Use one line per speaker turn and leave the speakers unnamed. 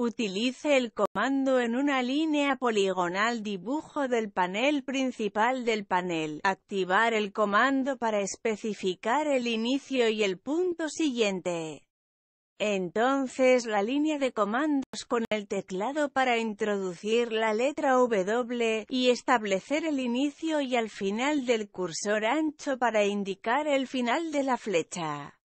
Utilice el comando en una línea poligonal dibujo del panel principal del panel. Activar el comando para especificar el inicio y el punto siguiente. Entonces la línea de comandos con el teclado para introducir la letra W y establecer el inicio y al final del cursor ancho para indicar el final de la flecha.